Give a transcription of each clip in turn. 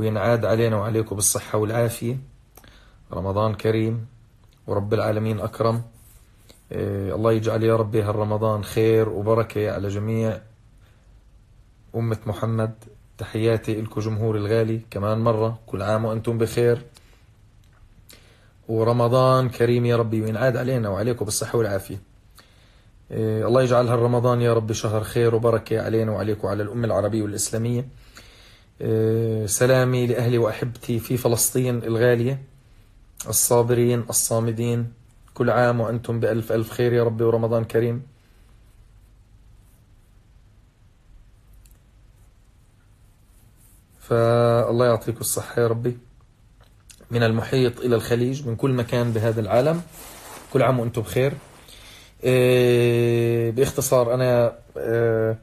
وينعاد علينا وعليكم بالصحة والعافية رمضان كريم ورب العالمين أكرم إيه، الله يجعل يا ربي هالرمضان خير وبركة على جميع أمة محمد تحياتي لكم جمهور الغالي كمان مرة كل عام وأنتم بخير ورمضان كريم يا ربي وينعاد علينا وعليكم بالصحة والعافية إيه، الله يجعل هالرمضان يا ربي شهر خير وبركة علينا وعليكم على الأمة العربية والإسلامية آه، سلامي لأهلي وأحبتي في فلسطين الغالية الصابرين الصامدين كل عام وأنتم بألف ألف خير يا ربي ورمضان كريم فالله يعطيكم الصحة يا ربي من المحيط إلى الخليج من كل مكان بهذا العالم كل عام وأنتم بخير آه، باختصار أنا آه،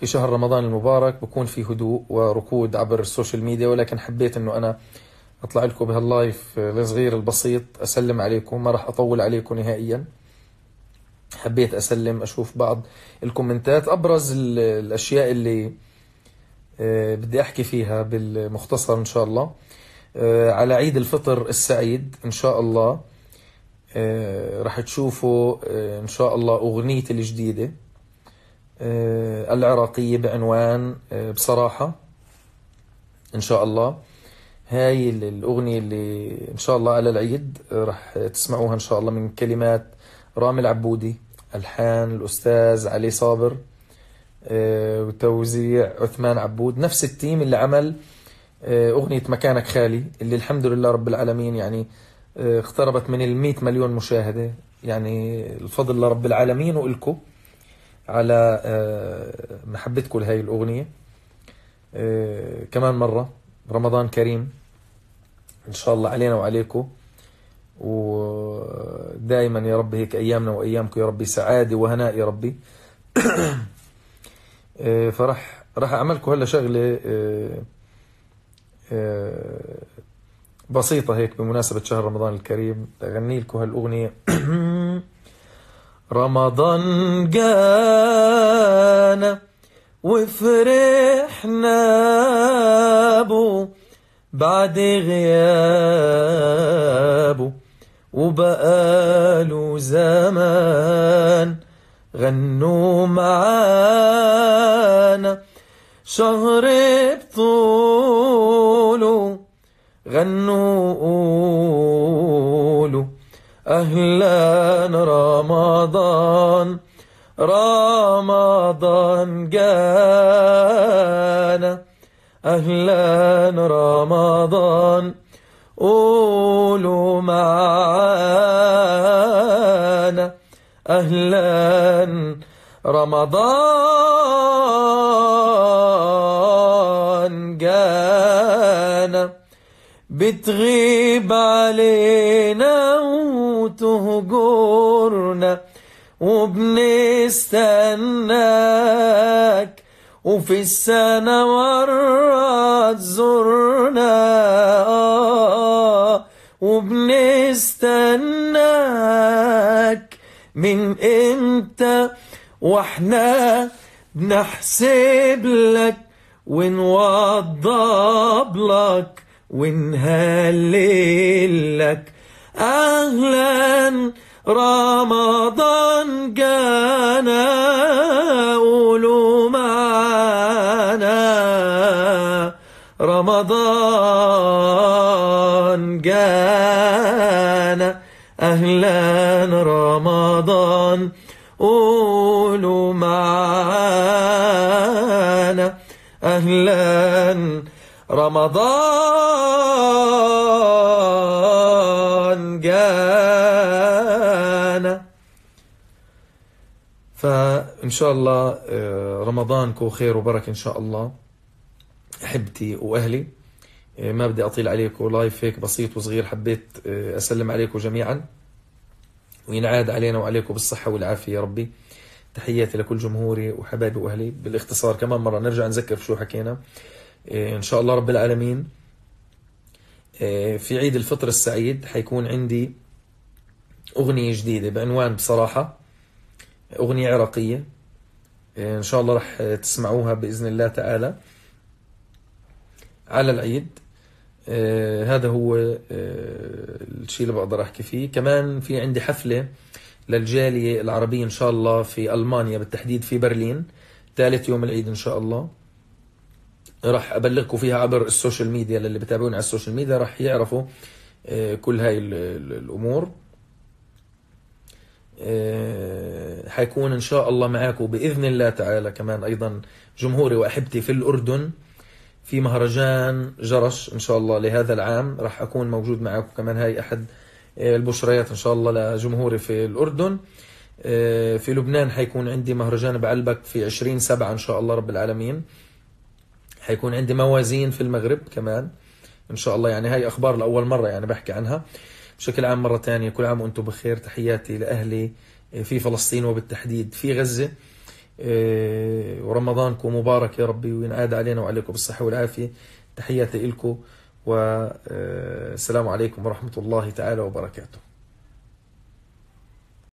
في شهر رمضان المبارك بكون في هدوء وركود عبر السوشيال ميديا ولكن حبيت انه انا اطلع لكم بهاللايف الصغير البسيط اسلم عليكم ما راح اطول عليكم نهائيا حبيت اسلم اشوف بعض الكومنتات ابرز الاشياء اللي آه، بدي احكي فيها بالمختصر ان شاء الله آه، على عيد الفطر السعيد ان شاء الله آه، رح تشوفوا ان شاء الله اغنيتي الجديده آه، العراقية بعنوان آه، بصراحة إن شاء الله هاي الأغنية اللي إن شاء الله على العيد آه، رح تسمعوها إن شاء الله من كلمات رامي العبودي ألحان الأستاذ علي صابر وتوزيع عثمان عبود نفس التيم اللي عمل أغنية مكانك خالي اللي الحمد لله رب العالمين يعني اقتربت من المئة مليون مشاهدة يعني الفضل لرب العالمين وإلكم على آه، محبتكم لهي الأغنية آه، كمان مرة رمضان كريم إن شاء الله علينا وعليكم ودائما يا رب هيك أيامنا وأيامكم يا ربي سعادة وهناء يا ربي آه، فرح راح أعملكم هلا شغلة بسيطة هيك بمناسبة شهر رمضان الكريم أغني لكم هالأغنية رمضان جانا وفرحنا بو بعد غيابه وبقاله زمان غنوا معانا شهر بطوله غنوا أهلا رمضان رمضان جانا أهلا رمضان قولوا معانا أهلا رمضان جانا بتغيب علينا وتهجرنا وبنستناك وفي السنة مرة تزورنا آه وبنستناك من امتى واحنا بنحسب لك ونوضب لك ونهلل لك أهلا رمضان جانا قولوا معانا رمضان جانا أهلا رمضان قولوا معانا أهلا رمضان فان شاء الله آه، رمضانكم خير وبركه ان شاء الله احبتي واهلي آه، ما بدي اطيل عليكم لايف هيك بسيط وصغير حبيت آه، اسلم عليكم جميعا وينعاد علينا وعليكم بالصحه والعافيه يا ربي تحياتي لكل جمهوري وحبايبي واهلي بالاختصار كمان مره نرجع نذكر شو حكينا ان شاء الله رب العالمين في عيد الفطر السعيد حيكون عندي اغنيه جديده بعنوان بصراحه أغنية عراقية إيه، إن شاء الله رح تسمعوها بإذن الله تعالى على العيد إيه، هذا هو إيه، الشيء اللي بقدر أحكي فيه كمان في عندي حفلة للجالية العربية إن شاء الله في ألمانيا بالتحديد في برلين ثالث يوم العيد إن شاء الله راح أبلغكم فيها عبر السوشيال ميديا للي بتابعوني على السوشيال ميديا راح يعرفوا كل هاي الأمور حيكون إن شاء الله معاكم بإذن الله تعالى كمان أيضا جمهوري وأحبتي في الأردن في مهرجان جرش إن شاء الله لهذا العام راح أكون موجود معاكم كمان هاي أحد آه، البشريات إن شاء الله لجمهوري في الأردن آه، في لبنان حيكون عندي مهرجان بعلبك في 20 سبعة إن شاء الله رب العالمين حيكون عندي موازين في المغرب كمان إن شاء الله يعني هاي أخبار لأول مرة يعني بحكي عنها بشكل عام مرة تانية كل عام وأنتم بخير تحياتي لأهلي في فلسطين وبالتحديد في غزة آه، ورمضانكم مبارك يا ربي وينعاد علينا وعليكم بالصحة والعافية تحياتي لكم والسلام آه، عليكم ورحمة الله تعالى وبركاته